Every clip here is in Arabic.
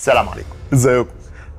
السلام عليكم ازيكم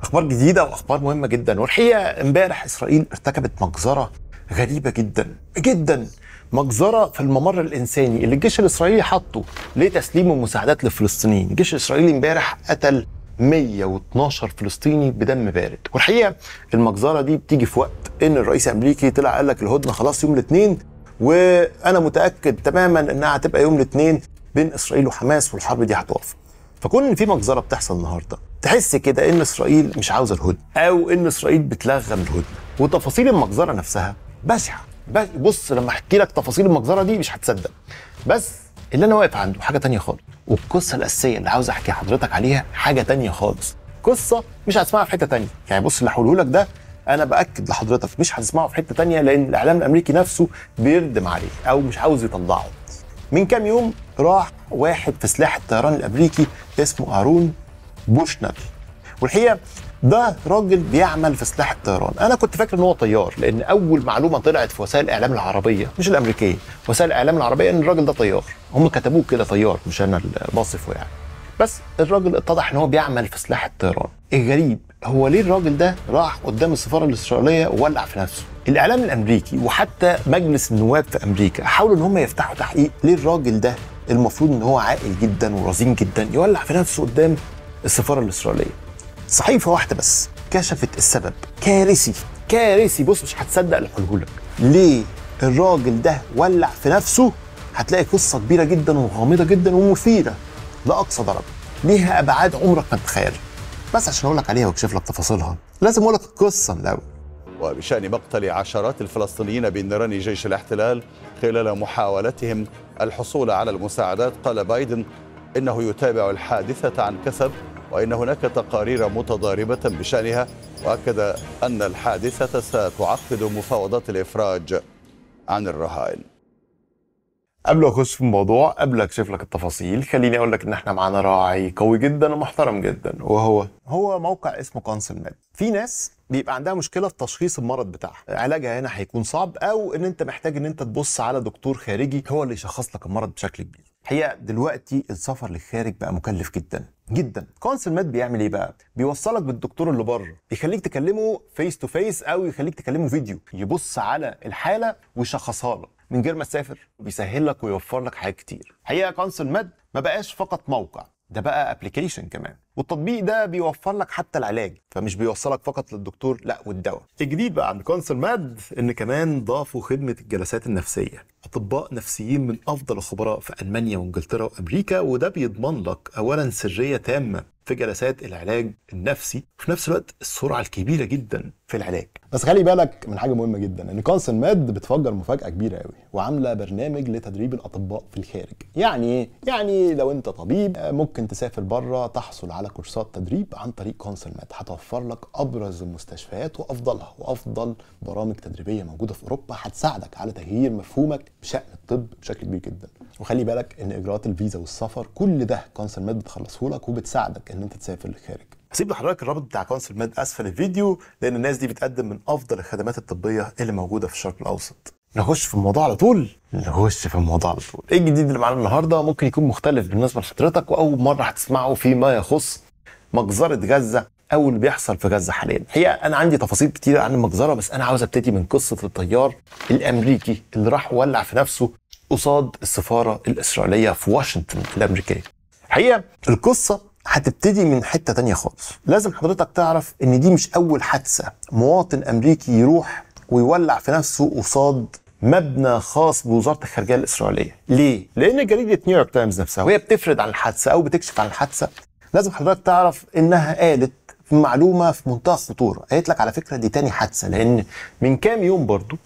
اخبار جديده واخبار مهمه جدا والحقيقه امبارح اسرائيل ارتكبت مجزره غريبه جدا جدا مجزرة في الممر الإنساني اللي الجيش الإسرائيلي حاطه لتسليم المساعدات للفلسطينيين الجيش الإسرائيلي امبارح قتل 112 فلسطيني بدم بارد والحقيقة المجزرة دي بتيجي في وقت إن الرئيس الأمريكي طلع قال لك الهدنة خلاص يوم الاثنين وانا متاكد تماما انها هتبقى يوم الاثنين بين اسرائيل وحماس والحرب دي هتوقف فكون في مجزره بتحصل النهارده تحس كده ان اسرائيل مش عاوزه الهدنه او ان اسرائيل بتلغم الهدنه وتفاصيل المجزره نفسها بشعه بص لما احكي لك تفاصيل المجزره دي مش هتصدق بس اللي انا واقف عنده حاجه تانية خالص والقصه الاساسيه اللي عاوز احكي حضرتك عليها حاجه تانية خالص قصه مش هتسمعها في حته تانية يعني بص اللي هقوله لك ده انا باكد لحضرتك مش هتسمعه في حته تانية لان الاعلام الامريكي نفسه بيردم عليه او مش عاوز يطلعه من كام يوم راح واحد في سلاح الطيران الامريكي اسمه هارون بوشنر والحقيقه ده راجل بيعمل في سلاح الطيران انا كنت فاكر ان هو طيار لان اول معلومه طلعت في وسائل الاعلام العربيه مش الامريكيه وسائل الاعلام العربيه ان الراجل ده طيار هم كتبوه كده طيار مش انا اللي بصفه يعني بس الراجل اتضح ان هو بيعمل في سلاح الطيران الغريب هو ليه الراجل ده راح قدام السفاره الاسرائيليه وولع في نفسه؟ الاعلام الامريكي وحتى مجلس النواب في امريكا حاولوا ان هم يفتحوا تحقيق ليه الراجل ده المفروض ان هو عاقل جدا ورزين جدا يولع في نفسه قدام السفاره الاسرائيليه. صحيفه واحده بس كشفت السبب كارثي كارثي بص مش هتصدق اللي هقوله لك. ليه الراجل ده ولع في نفسه؟ هتلاقي قصه كبيره جدا وغامضه جدا ومثيره لاقصى درجه. ليها ابعاد عمرك ما تتخيلها. بس عشان اقول لك عليها واكشف لك تفاصيلها لازم اقول لك القصه من الاول وبشان مقتل عشرات الفلسطينيين بنيران جيش الاحتلال خلال محاولتهم الحصول على المساعدات قال بايدن انه يتابع الحادثه عن كثب وان هناك تقارير متضاربه بشانها واكد ان الحادثه ستعقد مفاوضات الافراج عن الرهائن قبل ما اخش في الموضوع قبل اكشف لك التفاصيل خليني اقول لك ان احنا معانا راعي قوي جدا ومحترم جدا وهو هو موقع اسمه كونسل ميد في ناس بيبقى عندها مشكله في تشخيص المرض بتاعها علاجها هنا هيكون صعب او ان انت محتاج ان انت تبص على دكتور خارجي هو اللي يشخص لك المرض بشكل كبير الحقيقه دلوقتي السفر للخارج بقى مكلف جدا جدا كونسل مات بيعمل ايه بقى بيوصلك بالدكتور اللي بره يخليك تكلمه فيس تو فيس او يخليك تكلمه فيديو يبص على الحاله ويشخصها لك من غير ما تسافر بيسهل لك ويوفر لك حاجات كتير الحقيقه كونسل مد ما بقاش فقط موقع ده بقى ابلكيشن كمان والتطبيق ده بيوفر لك حتى العلاج فمش بيوصلك فقط للدكتور لا والدواء الجديد بقى عند كونسل ماد ان كمان ضافوا خدمه الجلسات النفسيه اطباء نفسيين من افضل الخبراء في المانيا وانجلترا وامريكا وده بيضمن لك اولا سريه تامه في جلسات العلاج النفسي وفي نفس الوقت السرعه الكبيره جدا في العلاج بس خلي بالك من حاجه مهمه جدا ان كونسل ماد بتفجر مفاجاه كبيره قوي وعامله برنامج لتدريب الاطباء في الخارج يعني ايه يعني لو انت طبيب آه، ممكن تسافر بره تحصل على على كورسات تدريب عن طريق كونسل مات هتوفر لك ابرز المستشفيات وافضلها وافضل برامج تدريبيه موجوده في اوروبا هتساعدك على تغيير مفهومك بشان الطب بشكل كبير جدا وخلي بالك ان اجراءات الفيزا والسفر كل ده كونسل مات بتخلصه لك وبتساعدك ان انت تسافر للخارج هسيب لحضرتك الرابط بتاع كونسل ماد اسفل الفيديو لان الناس دي بتقدم من افضل الخدمات الطبيه اللي موجوده في الشرق الاوسط نخش في الموضوع على طول نخش في الموضوع على طول ايه الجديد اللي معانا النهارده ممكن يكون مختلف بالنسبه لحضرتك واول مره هتسمعه فيما يخص مجزره غزه او اللي بيحصل في غزه حاليا الحقيقه انا عندي تفاصيل كتير عن المجزره بس انا عاوز ابتدي من قصه الطيار الامريكي اللي راح ولع في نفسه قصاد السفاره الاسرائيليه في واشنطن الامريكيه الحقيقه القصه هتبتدي من حتة تانية خالص لازم حضرتك تعرف ان دي مش اول حادثة مواطن امريكي يروح ويولع في نفسه قصاد مبنى خاص بوزاره الخارجيه الاسرائيليه ليه لان جريده نيويورك تايمز نفسها وهي بتفرد عن الحادثه او بتكشف عن الحادثه لازم حضرتك تعرف انها قالت معلومه في منتهى الخطوره قالت لك على فكره دي تاني حادثه لان من كام يوم برضو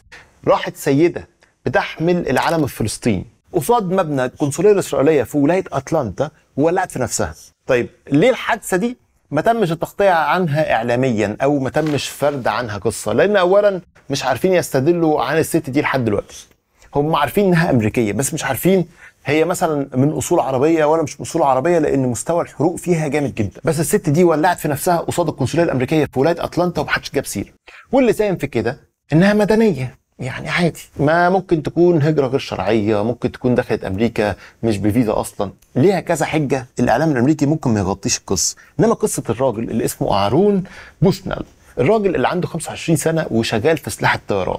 راحت سيده بتحمل العلم الفلسطيني قصاد مبنى القنصليه الاسرائيليه في ولايه اتلانتا وولعت في نفسها طيب ليه الحادثه دي ما تمش التغطية عنها إعلاميا أو ما تمش فرد عنها قصة لأن أولا مش عارفين يستدلوا عن الست دي لحد دلوقتي هم عارفين إنها أمريكية بس مش عارفين هي مثلا من اصول عربيه ولا مش من اصول عربيه لان مستوى الحروق فيها جامد جدا بس الست دي ولعت في نفسها قصاد القنصليه الامريكيه في ولايه اتلانتا ومحدش جاب سيره واللي ساهم في كده انها مدنيه يعني عادي ما ممكن تكون هجرة غير شرعية ممكن تكون دخلت أمريكا مش بفيزا أصلا ليها كذا حجة الإعلام الأمريكي ممكن ما يغطيش القصة إنما قصة الراجل اللي اسمه أعرون بوشنال الراجل اللي عنده 25 سنة وشغال في سلاح الطيران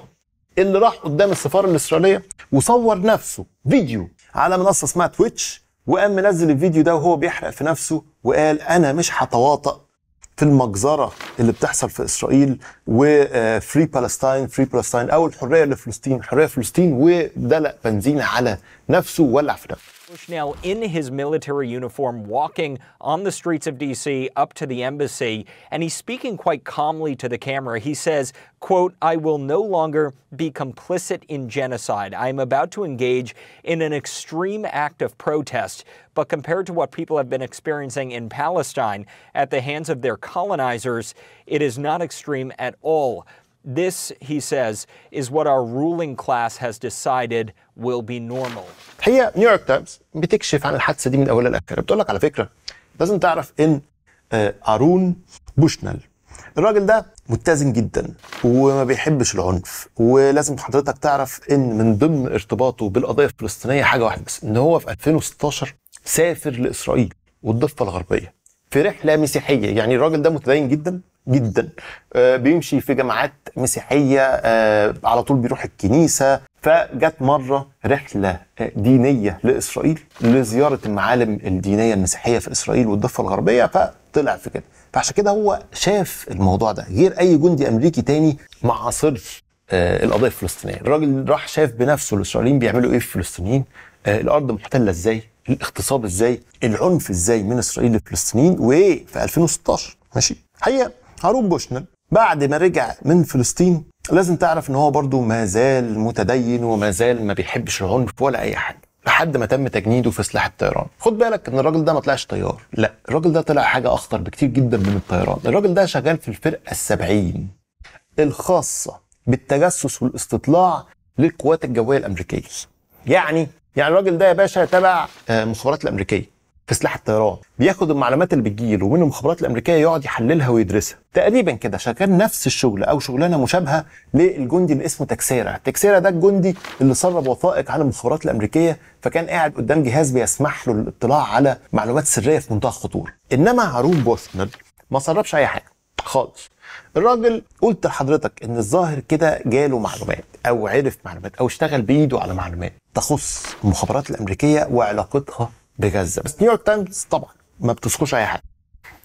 اللي راح قدام السفارة الإسرائيلية وصور نفسه فيديو على منصة اسمها تويتش وقام منزل الفيديو ده وهو بيحرق في نفسه وقال أنا مش هتواطأ في المجزره اللي بتحصل في اسرائيل وفري بالستاين فري بالستاين او الحريه لفلسطين حريه فلسطين ودلق بنزين على نفسه وولع في نفسه Bushnell in his military uniform walking on the streets of D.C. up to the embassy, and he's speaking quite calmly to the camera. He says, quote, I will no longer be complicit in genocide. I am about to engage in an extreme act of protest, but compared to what people have been experiencing in Palestine at the hands of their colonizers, it is not extreme at all. This, he says, is what our ruling class has decided will be normal. هي نيويورك تايمز بتكشف عن الحادثه دي من اولها لاخرها بتقول لك على فكره لازم تعرف ان آه، ارون بوشنل الراجل ده متزن جدا وما بيحبش العنف ولازم حضرتك تعرف ان من ضمن ارتباطه بالقضيه الفلسطينيه حاجه واحده بس ان هو في 2016 سافر لاسرائيل والضفه الغربيه في رحله مسيحيه يعني الراجل ده متدين جدا جدا آه، بيمشي في جماعات مسيحيه آه، على طول بيروح الكنيسه فجت مره رحله آه، دينيه لاسرائيل لزياره المعالم الدينيه المسيحيه في اسرائيل والضفه الغربيه فطلع في كده فعشان كده هو شاف الموضوع ده غير اي جندي امريكي تاني مع عاصرش القضيه الفلسطينيه الراجل راح شاف بنفسه الاسرائيليين بيعملوا ايه في الفلسطينيين الارض محتله ازاي الاغتصاب ازاي العنف ازاي من اسرائيل للفلسطينيين وفي 2016 ماشي حقيقه هارون بوشنر بعد ما رجع من فلسطين لازم تعرف ان هو برضه ما زال متدين وما زال ما بيحبش العنف ولا اي حاجه لحد ما تم تجنيده في سلاح الطيران خد بالك ان الراجل ده ما طلعش طيار لا الراجل ده طلع حاجه اخطر بكتير جدا من الطيران الراجل ده شغال في الفرقه السبعين الخاصه بالتجسس والاستطلاع للقوات الجويه الامريكيه يعني يعني الراجل ده يا باشا تبع المخابرات آه، الامريكيه في سلاح الطيران بياخد المعلومات اللي بتجيله ومن المخابرات الامريكيه يقعد يحللها ويدرسها تقريبا كده شغال نفس الشغل او شغلانه مشابهه للجندي اللي اسمه تكسيرا تكسيرا ده الجندي اللي سرب وثائق على المخابرات الامريكيه فكان قاعد قدام جهاز بيسمح له الاطلاع على معلومات سريه في منتهى الخطوره انما هارون بوسنر ما سربش اي حاجه خالص الراجل قلت لحضرتك ان الظاهر كده جاله معلومات او عرف معلومات او اشتغل بايده على معلومات تخص المخابرات الامريكيه وعلاقتها بغزه بس نيويورك تايمز طبعا ما بتسخوش اي حاجه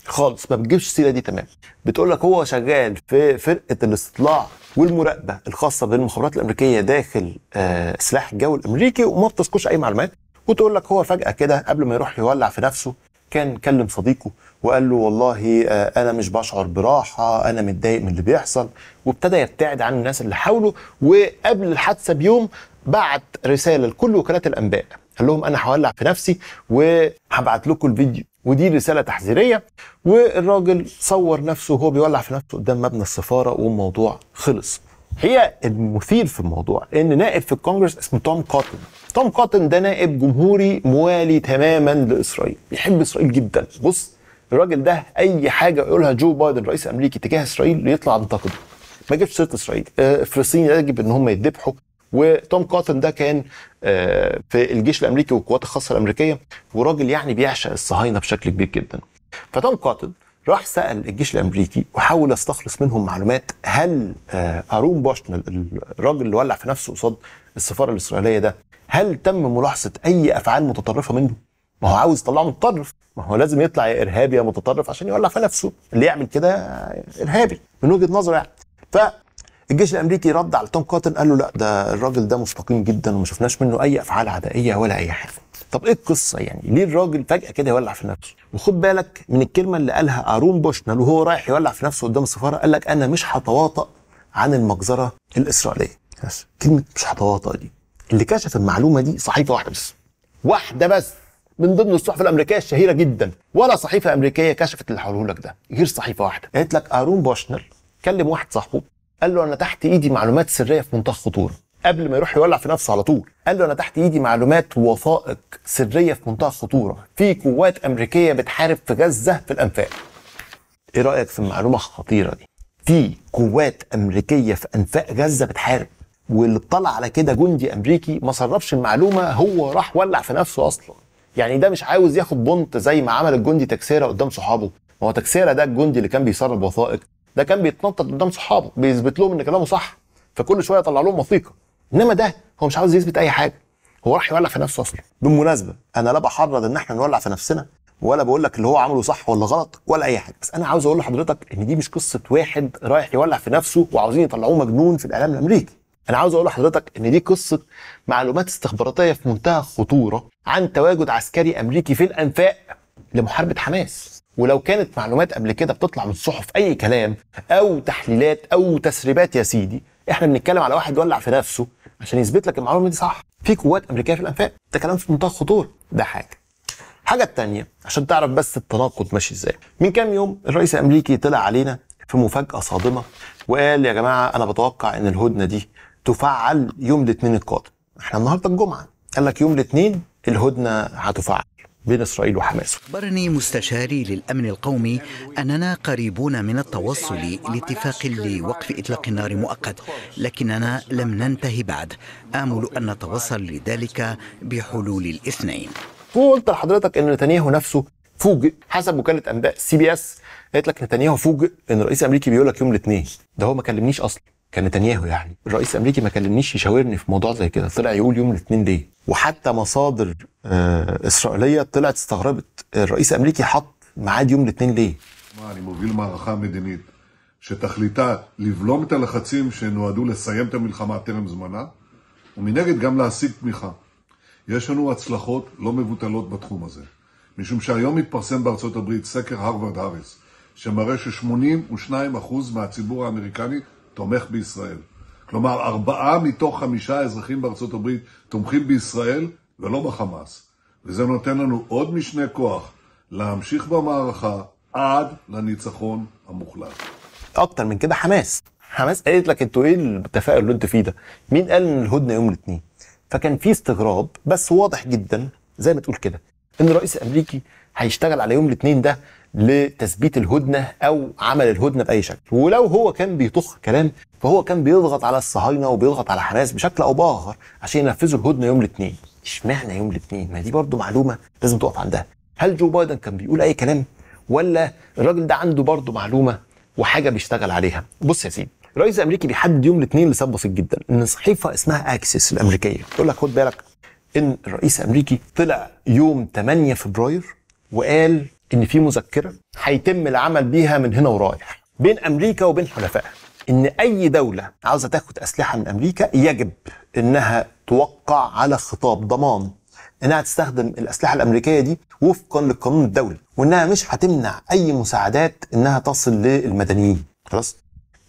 خالص ما بتجيبش السيره دي تمام بتقول لك هو شغال في فرقه الاستطلاع والمراقبه الخاصه بالمخابرات الامريكيه داخل آه سلاح الجو الامريكي وما بتذكرش اي معلومات وتقول لك هو فجاه كده قبل ما يروح يولع في نفسه كان كلم صديقه وقال له والله آه انا مش بشعر براحه انا متضايق من اللي بيحصل وابتدى يبتعد عن الناس اللي حوله وقبل الحادثه بيوم بعت رساله لكل وكالات الانباء قال لهم انا هولع في نفسي وهبعت لكم الفيديو ودي رساله تحذيريه والراجل صور نفسه وهو بيولع في نفسه قدام مبنى السفاره والموضوع خلص هي المثير في الموضوع ان نائب في الكونجرس اسمه توم كوتن توم كوتن ده نائب جمهوري موالي تماما لاسرائيل بيحب اسرائيل جدا بص الراجل ده اي حاجه يقولها جو بايدن رئيس امريكي تجاه اسرائيل يطلع ينتقده ما جابش سيره اسرائيل الفلسطينيين آه، يجب ان هم يذبحوا وتوم كوتن ده كان آه، في الجيش الامريكي والقوات الخاصه الامريكيه وراجل يعني بيعشق الصهاينه بشكل كبير جدا فتوم كوتن راح سال الجيش الامريكي وحاول يستخلص منهم معلومات هل آه، ارون بوشنال الراجل اللي ولع في نفسه قصاد السفاره الاسرائيليه ده هل تم ملاحظه اي افعال متطرفه منه؟ ما هو عاوز يطلعه متطرف ما هو لازم يطلع يا ارهابي يا متطرف عشان يولع في نفسه اللي يعمل كده ارهابي من وجهه نظره يعني الجيش الامريكي رد على توم كوتن قال له لا ده الراجل ده مستقيم جدا وما شفناش منه اي افعال عدائيه ولا اي حاجه طب ايه القصه يعني ليه الراجل فجاه كده يولع في نفسه وخد بالك من الكلمه اللي قالها ارون بوشنال وهو رايح يولع في نفسه قدام السفاره قال لك انا مش هتواطا عن المجزره الاسرائيليه بس كلمه مش هتواطا دي اللي كشف المعلومه دي صحيفه واحده بس واحده بس من ضمن الصحف الامريكيه الشهيره جدا ولا صحيفه امريكيه كشفت اللي هقوله لك ده غير صحيفه واحده قالت لك ارون بوشنال كلم واحد صاحبه قال له انا تحت ايدي معلومات سريه في منتهى الخطوره قبل ما يروح يولع في نفسه على طول قال له انا تحت ايدي معلومات ووثائق سريه في منتهى الخطوره في قوات امريكيه بتحارب في غزه في الانفاق ايه رايك في المعلومه الخطيره دي في قوات امريكيه في انفاق غزه بتحارب واللي اطلع على كده جندي امريكي ما صرفش المعلومه هو راح ولع في نفسه اصلا يعني ده مش عاوز ياخد بنط زي ما عمل الجندي تكسيره قدام صحابه ما هو تكسيره ده الجندي اللي كان بيسرب وثائق ده كان بيتنطط قدام صحابه بيثبت لهم ان كلامه صح فكل شويه يطلع لهم وثيقه انما ده هو مش عاوز يثبت اي حاجه هو راح يولع في نفسه اصلا بالمناسبه انا لا بحرض ان احنا نولع في نفسنا ولا بقول لك اللي هو عمله صح ولا غلط ولا اي حاجه بس انا عاوز اقول لحضرتك ان دي مش قصه واحد رايح يولع في نفسه وعاوزين يطلعوه مجنون في الاعلام الامريكي انا عاوز اقول لحضرتك ان دي قصه معلومات استخباراتيه في منتهى الخطوره عن تواجد عسكري امريكي في الانفاق لمحاربه حماس ولو كانت معلومات قبل كده بتطلع من الصحف اي كلام او تحليلات او تسريبات يا سيدي احنا بنتكلم على واحد يولع في نفسه عشان يثبت لك المعلومه دي صح في قوات امريكيه في الانفاق ده كلام في منتهى الخطوره ده حاجه الحاجه الثانيه عشان تعرف بس التناقض ماشي ازاي من كام يوم الرئيس الامريكي طلع علينا في مفاجاه صادمه وقال يا جماعه انا بتوقع ان الهدنه دي تفعل يوم الاثنين القادم احنا النهارده الجمعه قال لك يوم الاثنين الهدنه هتفعل بين إسرائيل وحماس أخبرني مستشاري للأمن القومي أننا قريبون من التوصل لاتفاق لوقف إطلاق النار مؤقت لكننا لم ننتهي بعد آمل أن نتوصل لذلك بحلول الاثنين قلت لحضرتك أن نتنياهو نفسه فوجئ حسب وكاله انباء سي بي اس قالت لك نتنياهو فوجئ ان الرئيس الامريكي بيقول لك يوم الاثنين ده هو ما كلمنيش اصلا كان نتنياهو يعني الرئيس الامريكي ما كلمنيش يشاورني في موضوع زي كده طلع يقول يوم الاثنين ليه وحتى مصادر اسرائيليه طلعت استغربت الرئيس الامريكي حط ميعاد يوم الاثنين ليه אני מוביל מערכה מדינית שתכליתה לבלום את הלחצים שנועדו לסיים את המלחמה טרם זמנה, ומנגד גם להשיג תמיכה. יש לנו הצלחות לא מבוטלות בתחום הזה, משום שהיום מתפרסם בארצות הברית סקר הרווארד האריס, שמראה ש-82% מהציבור האמריקני תומך בישראל. כלומר, ארבעה מתוך חמישה אזרחים בארצות הברית תומכים בישראל ולא בחמאס. וזה נותן לנו עוד משנה כוח להמשיך במערכה עד לניצחון המוחלט. اكتر מן כדה חמאס. حماس قالت لك انتوا ايه التفاؤل اللي انتوا فيه ده مين قال ان الهدنه يوم الاثنين فكان في استغراب بس واضح جدا زي ما تقول كده ان الرئيس الامريكي هيشتغل على يوم الاثنين ده لتثبيت الهدنه او عمل الهدنه باي شكل ولو هو كان بيطخ كلام فهو كان بيضغط على الصهاينه وبيضغط على حماس بشكل او باخر عشان ينفذوا الهدنه يوم الاثنين اشمعنى يوم الاثنين ما دي برضه معلومه لازم تقف عندها هل جو بايدن كان بيقول اي كلام ولا الراجل ده عنده برضه معلومه وحاجه بيشتغل عليها بص يا سيدي الرئيس الامريكي بيحدد يوم الاثنين لسبب بسيط جدا ان صحيفه اسمها اكسس الامريكيه تقول لك خد بالك ان الرئيس الامريكي طلع يوم 8 فبراير وقال ان في مذكره هيتم العمل بيها من هنا ورايح بين امريكا وبين حلفائها ان اي دوله عاوزه تاخد اسلحه من امريكا يجب انها توقع على خطاب ضمان انها تستخدم الاسلحه الامريكيه دي وفقا للقانون الدولي وانها مش هتمنع اي مساعدات انها تصل للمدنيين خلاص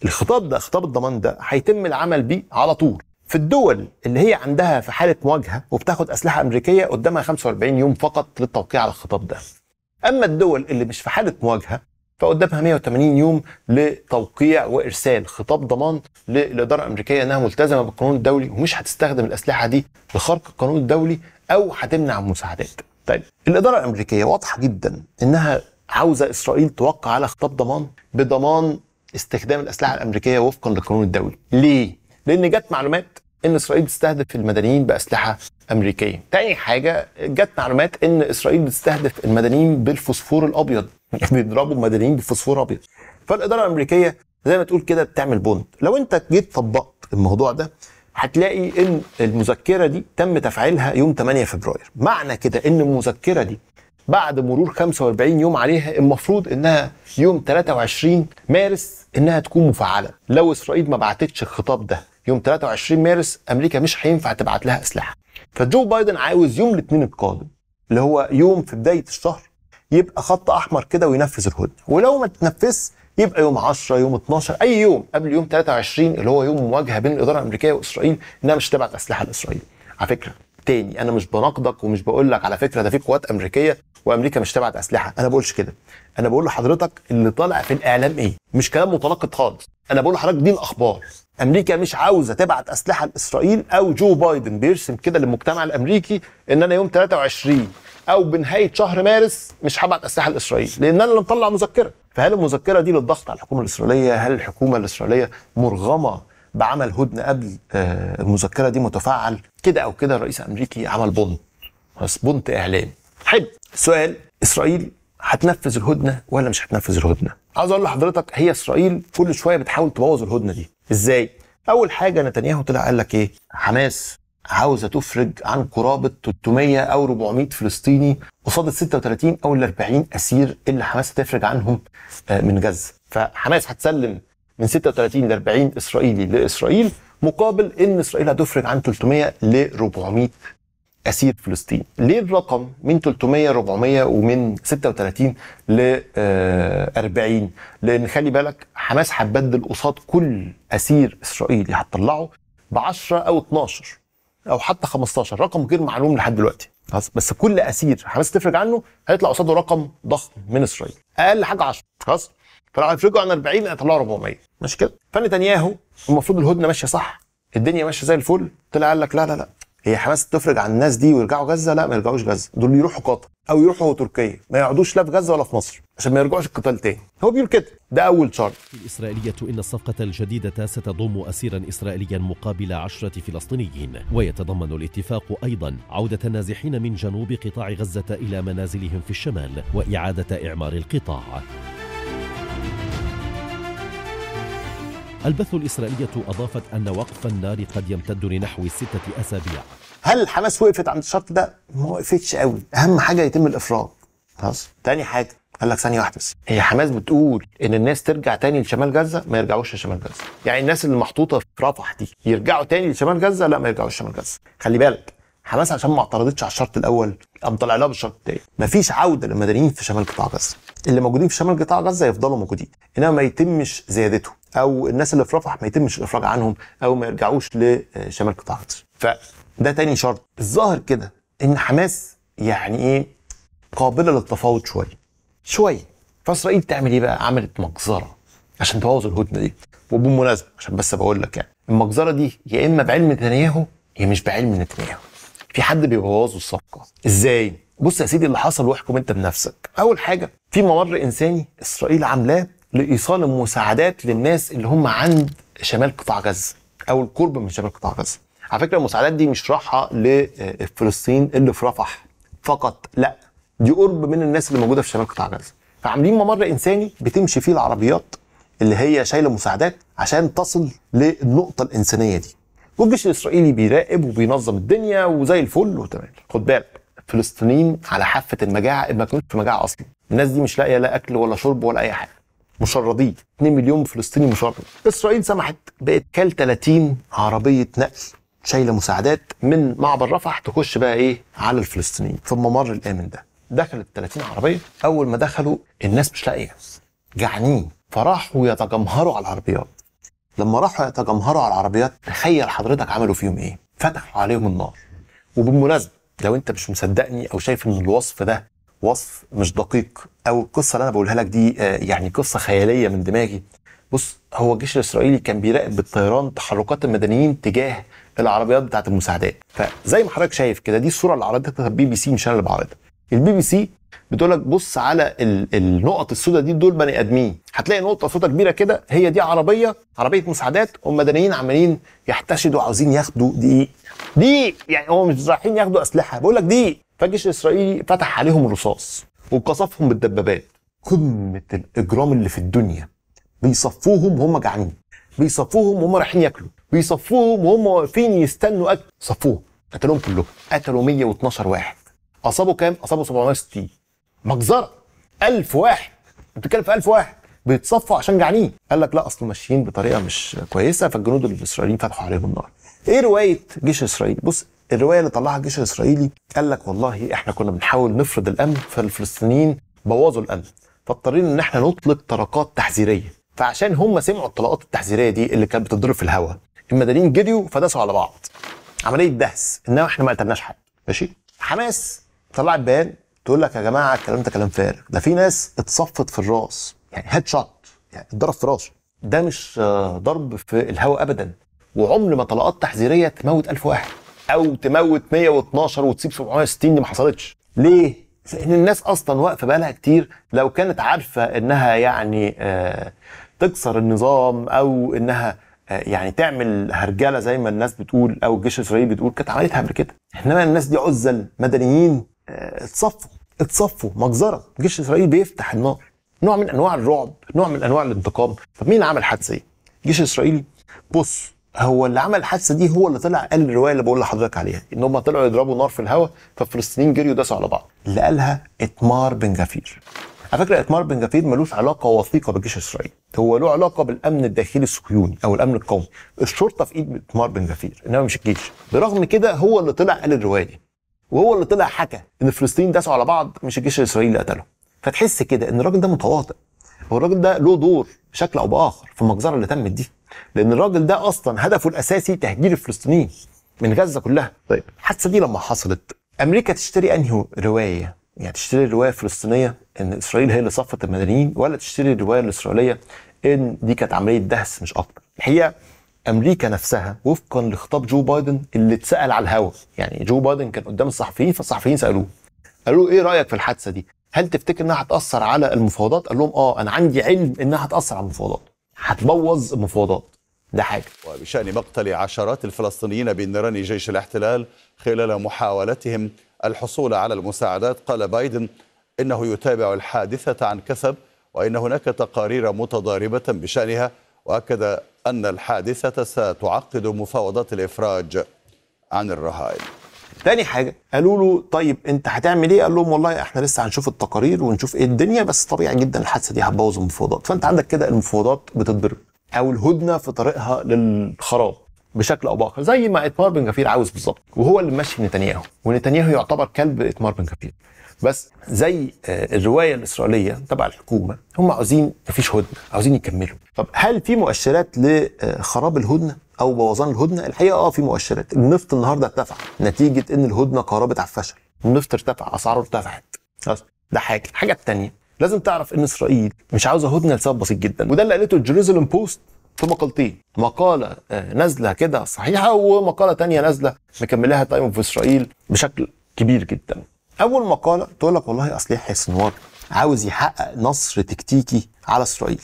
الخطاب ده خطاب الضمان ده هيتم العمل بيه على طول في الدول اللي هي عندها في حاله مواجهه وبتاخد اسلحه امريكيه قدامها 45 يوم فقط للتوقيع على الخطاب ده اما الدول اللي مش في حاله مواجهه فقدامها 180 يوم لتوقيع وارسال خطاب ضمان للاداره الامريكيه انها ملتزمه بالقانون الدولي ومش هتستخدم الاسلحه دي لخرق القانون الدولي او هتمنع المساعدات. طيب الاداره الامريكيه واضحه جدا انها عاوزه اسرائيل توقع على خطاب ضمان بضمان استخدام الاسلحه الامريكيه وفقا للقانون الدولي. ليه؟ لان جت معلومات ان اسرائيل بتستهدف المدنيين باسلحه امريكيه تاني حاجه جت معلومات ان اسرائيل بتستهدف المدنيين بالفوسفور الابيض يعني بيضربوا المدنيين بفوسفور الابيض فالاداره الامريكيه زي ما تقول كده بتعمل بوند، لو انت جيت طبقت الموضوع ده هتلاقي ان المذكره دي تم تفعيلها يوم 8 فبراير معنى كده ان المذكره دي بعد مرور 45 يوم عليها المفروض انها يوم 23 مارس انها تكون مفعله لو اسرائيل ما بعتتش الخطاب ده يوم 23 مارس امريكا مش هينفع تبعت لها اسلحه فجو بايدن عاوز يوم الاثنين القادم اللي هو يوم في بدايه الشهر يبقى خط احمر كده وينفذ الهدنه ولو ما تنفذش يبقى يوم 10 يوم 12 اي يوم قبل يوم 23 اللي هو يوم مواجهه بين الاداره الامريكيه واسرائيل انها مش تبعت اسلحه لاسرائيل على فكره تاني انا مش بناقضك ومش بقول لك على فكره ده في قوات امريكيه وامريكا مش تبعت اسلحه انا بقولش كده انا بقول لحضرتك اللي طالع في الاعلام ايه مش كلام متناقض خالص انا بقول لحضرتك دي الاخبار امريكا مش عاوزه تبعت اسلحه لاسرائيل او جو بايدن بيرسم كده للمجتمع الامريكي ان انا يوم 23 او بنهايه شهر مارس مش هبعت اسلحه لاسرائيل لان انا اللي مطلع مذكره فهل المذكره دي للضغط على الحكومه الاسرائيليه هل الحكومه الاسرائيليه مرغمه بعمل هدنه قبل آه، المذكره دي متفعل كده او كده الرئيس الامريكي عمل بونت بونت اعلامي حلو سؤال اسرائيل هتنفذ الهدنه ولا مش هتنفذ الهدنه عاوز اقول لحضرتك هي اسرائيل كل شويه بتحاول تبوظ الهدنه دي ازاي اول حاجه نتنياهو طلع قال لك ايه حماس عاوزه تفرج عن قرابه 300 او 400 فلسطيني قصاد ال 36 او ال 40 اسير اللي حماس هتفرج عنهم آه، من غزه فحماس هتسلم من 36 ل 40 اسرائيلي لاسرائيل مقابل ان اسرائيل هتفرج عن 300 ل 400 اسير فلسطين ليه الرقم من 300 400 ومن 36 ل 40 آه، لان خلي بالك حماس هتبدل قصاد كل اسير اسرائيلي هتطلعه ب 10 او 12 او حتى 15 رقم غير معلوم لحد دلوقتي خلاص بس كل اسير حماس تفرج عنه هيطلع قصاده رقم ضخم من اسرائيل اقل حاجه 10 خلاص فلو هيفرجوا عن 40 هيطلعوا 400 مش كده فنتنياهو المفروض الهدنه ماشيه صح الدنيا ماشيه زي الفل طلع قال لك لا لا لا هي حماس تفرج عن الناس دي ويرجعوا غزه لا ما يرجعوش غزه دول يروحوا قطر او يروحوا تركيا ما يقعدوش لا في غزه ولا في مصر عشان ما يرجعوش القتال تاني هو بيقول كده ده اول شرط الاسرائيليه ان الصفقه الجديده ستضم اسيرا اسرائيليا مقابل عشره فلسطينيين ويتضمن الاتفاق ايضا عوده النازحين من جنوب قطاع غزه الى منازلهم في الشمال واعاده اعمار القطاع البث الإسرائيلية أضافت أن وقف النار قد يمتد لنحو ستة أسابيع هل حماس وقفت عند الشرط ده؟ ما وقفتش قوي أهم حاجة يتم الإفراج خلاص تاني حاجة قال لك ثانية واحدة بس هي حماس بتقول إن الناس ترجع تاني لشمال غزة ما يرجعوش لشمال غزة يعني الناس اللي محطوطة في رفح دي يرجعوا تاني لشمال غزة لا ما يرجعوش شمال غزة خلي بالك حماس عشان ما اعترضتش على الشرط الاول قام طلع لها بالشرط الثاني مفيش عوده للمدنيين في شمال قطاع غزه اللي موجودين في شمال قطاع غزه يفضلوا موجودين انما ما يتمش زيادتهم او الناس اللي في رفح ما يتمش الافراج عنهم او ما يرجعوش لشمال قطاع غزه فده تاني شرط الظاهر كده ان حماس يعني ايه قابله للتفاوض شويه شويه فاسرائيل تعمل ايه بقى عملت مجزره عشان تبوظ الهدنه دي وبالمناسبه عشان بس بقول لك يعني المجزره دي يا اما بعلم نتنياهو يا مش بعلم نتنياهو في حد بيبوظوا الصفقه ازاي بص يا سيدي اللي حصل واحكم انت بنفسك اول حاجه في ممر انساني اسرائيل عاملاه لايصال المساعدات للناس اللي هم عند شمال قطاع غزه او القرب من شمال قطاع غزه على فكره المساعدات دي مش راحه لفلسطين اللي في رفح فقط لا دي قرب من الناس اللي موجوده في شمال قطاع غزه فعاملين ممر انساني بتمشي فيه العربيات اللي هي شايله مساعدات عشان تصل للنقطه الانسانيه دي والجيش الاسرائيلي بيراقب وبينظم الدنيا وزي الفل وتمام خد بالك فلسطينيين على حافه المجاعه ما كانوش في مجاعه اصلا الناس دي مش لاقيه لا اكل ولا شرب ولا اي حاجه مشردين 2 مليون فلسطيني مشرد اسرائيل سمحت باتكال 30 عربيه نقل شايله مساعدات من معبر رفح تخش بقى ايه على الفلسطينيين في الممر الامن ده دخلت 30 عربيه اول ما دخلوا الناس مش لاقيه جعانين فراحوا يتجمهروا على العربيات لما راحوا يتجمهروا على العربيات تخيل حضرتك عملوا فيهم ايه فتحوا عليهم النار وبالمناسبه لو انت مش مصدقني او شايف ان الوصف ده وصف مش دقيق او القصه اللي انا بقولها لك دي آه، يعني قصه خياليه من دماغي بص هو الجيش الاسرائيلي كان بيراقب بالطيران تحركات المدنيين تجاه العربيات بتاعه المساعدات فزي ما حضرتك شايف كده دي الصوره اللي عرضتها البي بي سي مش انا اللي بعرضها البي بي سي بتقول لك بص على النقط السوداء دي دول بني ادمين هتلاقي نقطه سوداء كبيره كده هي دي عربيه عربيه مساعدات والمدنيين عمالين يحتشدوا عاوزين ياخدوا دقيق دقيق يعني هم مش رايحين ياخدوا اسلحه بقول لك دقيق فالجيش الاسرائيلي فتح عليهم الرصاص وقصفهم بالدبابات قمه الاجرام اللي في الدنيا بيصفوهم وهم جعانين بيصفوهم وهم رايحين ياكلوا بيصفوهم وهم واقفين يستنوا اكل صفوهم قتلوهم كلهم قتلوا 112 واحد اصابوا كام اصابوا 760 مجزره 1000 واحد بتتكلم في 1000 واحد بيتصفوا عشان جعانين قال لك لا اصل ماشيين بطريقه مش كويسه فالجنود الاسرائيليين فتحوا عليهم النار ايه روايه جيش اسرائيل بص الروايه اللي طلعها الجيش الاسرائيلي قال لك والله احنا كنا بنحاول نفرض الامن فالفلسطينيين بوظوا الامن فاضطرينا ان احنا نطلق طرقات تحذيريه فعشان هم سمعوا الطلقات التحذيريه دي اللي كانت بتضرب في الهواء المدنيين جريوا فداسوا على بعض عمليه دهس انما احنا ما قتلناش حد ماشي حماس طلعت بيان تقول لك يا جماعه الكلام ده كلام فارغ ده في ناس اتصفت في الراس يعني هيد شوت يعني اتضرب في راسه ده مش آه، ضرب في الهواء ابدا وعمر ما طلقات تحذيريه تموت ألف واحد او تموت 112 وتسيب 760 دي ما حصلتش ليه لان الناس اصلا واقفه بقالها كتير لو كانت عارفه انها يعني آه تكسر النظام او انها آه يعني تعمل هرجله زي ما الناس بتقول او الجيش الاسرائيلي بتقول كانت عملتها قبل كده انما الناس دي عزل مدنيين آه اتصفوا اتصفوا مجزره الجيش الاسرائيلي بيفتح النار نوع من انواع الرعب نوع من انواع الانتقام طب مين عمل حادثه إيه؟ الجيش الاسرائيلي بص هو اللي عمل الحادثه دي هو اللي طلع قال الروايه اللي بقول لحضرتك عليها ان هم طلعوا يضربوا نار في الهواء فالفلسطينيين جريوا داسوا على بعض اللي قالها اتمار بن جفير على فكره اتمار بن جفير ملوش علاقه وثيقه بالجيش الاسرائيلي هو له علاقه بالامن الداخلي الصهيوني او الامن القومي الشرطه في ايد اتمار بن جفير انما مش الجيش برغم كده هو اللي طلع قال الروايه دي وهو اللي طلع حكى ان الفلسطينيين داسوا على بعض مش الجيش الاسرائيلي اللي قتلهم فتحس كده ان الراجل ده متواطئ هو الراجل ده له دور بشكل او باخر في المجزره اللي تمت دي لان الراجل ده اصلا هدفه الاساسي تهجير الفلسطينيين من غزه كلها طيب الحادثه دي لما حصلت امريكا تشتري انهي روايه يعني تشتري الروايه الفلسطينيه ان اسرائيل هي اللي صفت المدنيين ولا تشتري الروايه الاسرائيليه ان دي كانت عمليه دهس مش اكتر الحقيقه امريكا نفسها وفقا لخطاب جو بايدن اللي اتسال على الهوا يعني جو بايدن كان قدام الصحفيين فالصحفيين سالوه قالوا له ايه رايك في الحادثه دي هل تفتكر انها هتاثر على المفاوضات قال لهم اه انا عندي علم انها هتاثر على المفاوضات هتبوظ المفاوضات ده حاجه وبشان مقتل عشرات الفلسطينيين بنيران جيش الاحتلال خلال محاولتهم الحصول على المساعدات قال بايدن انه يتابع الحادثه عن كثب وان هناك تقارير متضاربه بشانها واكد ان الحادثه ستعقد مفاوضات الافراج عن الرهائن تاني حاجه قالوا له طيب انت هتعمل ايه؟ قال لهم والله احنا لسه هنشوف التقارير ونشوف ايه الدنيا بس طبيعي جدا الحادثه دي هتبوظ المفاوضات فانت عندك كده المفاوضات بتتضرب او الهدنه في طريقها للخراب بشكل او باخر زي ما اتمار بن غفير عاوز بالظبط وهو اللي ماشي نتنياهو ونتنياهو يعتبر كلب اتمار بن غفير بس زي آه، الروايه الاسرائيليه تبع الحكومه هم عاوزين مفيش هدنه عاوزين يكملوا طب هل في مؤشرات لخراب الهدنه او بوظان الهدنه الحقيقه اه في مؤشرات النفط النهارده ارتفع نتيجه ان الهدنه قاربت على الفشل النفط ارتفع اسعاره ارتفعت ده حاجه الحاجه الثانيه لازم تعرف ان اسرائيل مش عاوزه هدنه لسبب بسيط جدا وده اللي قالته الجيروزالم بوست في مقالتين مقالة آه، نازلة كده صحيحة ومقالة تانية نازلة مكملها تايم في إسرائيل بشكل كبير جدا أول مقالة تقول لك والله أصل يحيى إيه السنوار عاوز يحقق نصر تكتيكي على إسرائيل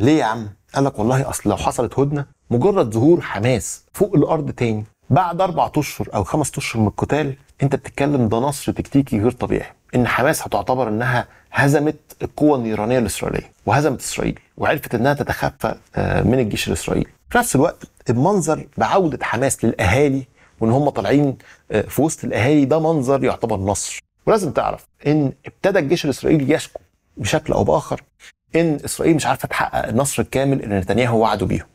ليه يا عم؟ قال لك والله أصل لو حصلت هدنة مجرد ظهور حماس فوق الارض تاني بعد اربع اشهر او خمس اشهر من القتال انت بتتكلم ده نصر تكتيكي غير طبيعي ان حماس هتعتبر انها هزمت القوه النيرانيه الاسرائيليه وهزمت اسرائيل وعرفت انها تتخفى آه، من الجيش الاسرائيلي في نفس الوقت المنظر بعوده حماس للاهالي وان هم طالعين آه، في وسط الاهالي ده منظر يعتبر نصر ولازم تعرف ان ابتدى الجيش الاسرائيلي يشكو بشكل او باخر ان اسرائيل مش عارفه تحقق النصر الكامل اللي نتنياهو وعده بيه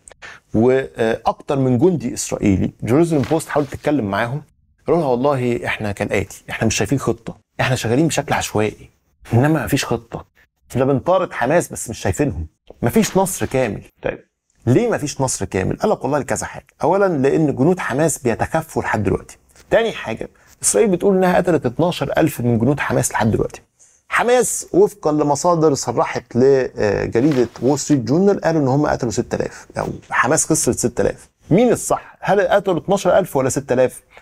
واكتر من جندي اسرائيلي جيروزلم بوست حاولت تتكلم معاهم قالوا لها والله احنا كالاتي احنا مش شايفين خطه احنا شغالين بشكل عشوائي انما مفيش خطه احنا بنطارد حماس بس مش شايفينهم مفيش نصر كامل طيب ليه مفيش نصر كامل؟ قال لك والله لكذا حاجه، اولا لان جنود حماس بيتكفوا لحد دلوقتي. تاني حاجه اسرائيل بتقول انها قتلت 12000 من جنود حماس لحد دلوقتي. حماس وفقا لمصادر صرحت لجريده وول ستريت جورنال قالوا ان هم قتلوا 6000 او حماس خسرت 6000 مين الصح؟ هل قتلوا 12000 ولا 6000؟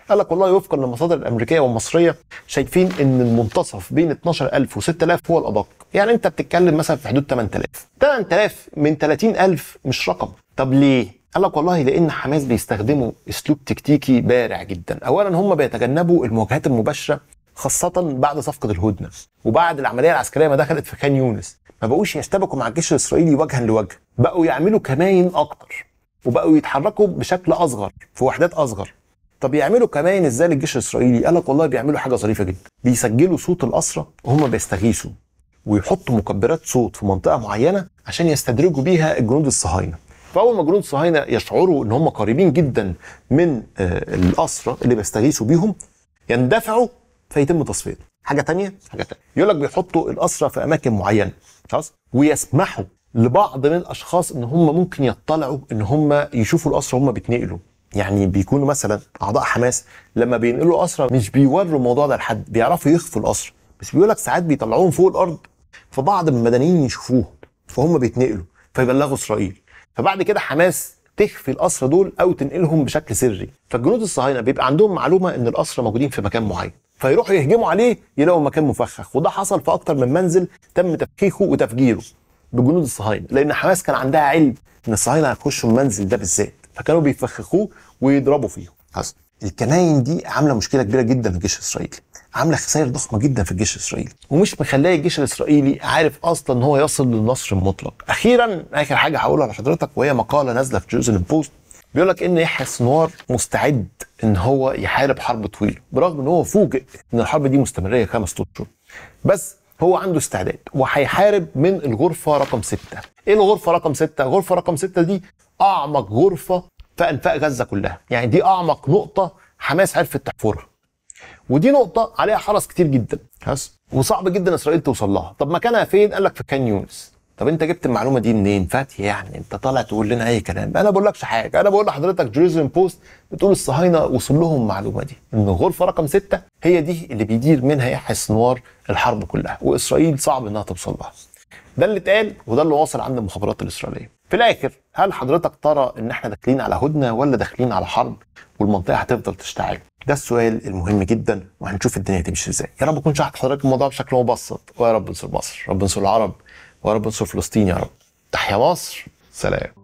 قال لك والله وفقا للمصادر الامريكيه والمصريه شايفين ان المنتصف بين 12000 و6000 هو الادق، يعني انت بتتكلم مثلا في حدود 8000. 8000 من 30000 مش رقم، طب ليه؟ قال لك والله لان حماس بيستخدموا اسلوب تكتيكي بارع جدا اولا هم بيتجنبوا المواجهات المباشره خاصة بعد صفقة الهدنة وبعد العملية العسكرية ما دخلت في خان يونس ما بقوش يشتبكوا مع الجيش الإسرائيلي وجها لوجه بقوا يعملوا كماين أكتر وبقوا يتحركوا بشكل أصغر في وحدات أصغر طب يعملوا كماين ازاي للجيش الاسرائيلي؟ قال لك والله بيعملوا حاجه ظريفه جدا، بيسجلوا صوت الاسرى وهم بيستغيثوا ويحطوا مكبرات صوت في منطقه معينه عشان يستدرجوا بيها الجنود الصهاينه. فاول ما جنود الصهاينه يشعروا ان هم قريبين جدا من آه، الاسرى اللي بيستغيثوا بيهم يندفعوا فيتم تصفيته حاجه تانية حاجه تانية يقول لك بيحطوا الاسرى في اماكن معينه خلاص ويسمحوا لبعض من الاشخاص ان هم ممكن يطلعوا ان هم يشوفوا الاسرى هم بيتنقلوا يعني بيكونوا مثلا اعضاء حماس لما بينقلوا اسرى مش بيوروا الموضوع ده لحد بيعرفوا يخفوا الاسرى بس بيقول لك ساعات بيطلعوهم فوق الارض فبعض المدنيين يشوفوهم فهم بيتنقلوا فيبلغوا اسرائيل فبعد كده حماس تخفي الاسرى دول او تنقلهم بشكل سري فالجنود الصهاينه بيبقى عندهم معلومه ان الاسرى موجودين في مكان معين فيروحوا يهجموا عليه يلاقوا مكان مفخخ وده حصل في اكتر من منزل تم تفكيكه وتفجيره بجنود الصهاينه لان حماس كان عندها علم ان الصهاينه هيخشوا المنزل ده بالذات فكانوا بيفخخوه ويضربوا فيه حصل الكناين دي عامله مشكله كبيره جدا في الجيش الاسرائيلي عامله خسائر ضخمه جدا في الجيش الاسرائيلي ومش مخليه الجيش الاسرائيلي عارف اصلا ان هو يصل للنصر المطلق اخيرا اخر حاجه هقولها لحضرتك وهي مقاله نازله في جوزن بوست بيقول لك ان يحيى سنوار مستعد ان هو يحارب حرب طويله برغم ان هو فوجئ ان الحرب دي مستمريه خمس اشهر بس هو عنده استعداد وهيحارب من الغرفه رقم ستة ايه الغرفه رقم ستة الغرفه رقم ستة دي اعمق غرفه في انفاق غزه كلها يعني دي اعمق نقطه حماس عرفت تحفرها ودي نقطه عليها حرس كتير جدا وصعب جدا اسرائيل توصل لها طب مكانها فين قال لك في كان يونس طب انت جبت المعلومه دي منين فاتي يعني انت طالع تقول لنا اي كلام انا بقول لكش حاجه انا بقول لحضرتك جيرزن بوست بتقول الصهاينه وصل لهم المعلومه دي ان الغرفه رقم ستة هي دي اللي بيدير منها يحيى سنوار الحرب كلها واسرائيل صعب انها توصل لها ده اللي اتقال وده اللي واصل عند المخابرات الاسرائيليه في الاخر هل حضرتك ترى ان احنا داخلين على هدنه ولا داخلين على حرب والمنطقه هتفضل تشتعل ده السؤال المهم جدا وهنشوف الدنيا هتمشي ازاي يا رب اكون شرحت حضرتك الموضوع بشكل مبسط ويا رب انصر مصر رب انصر العرب ورب ننصر فلسطين يا رب تحيا مصر سلام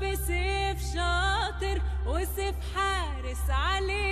بسيف شاطر وسيف حارس عليه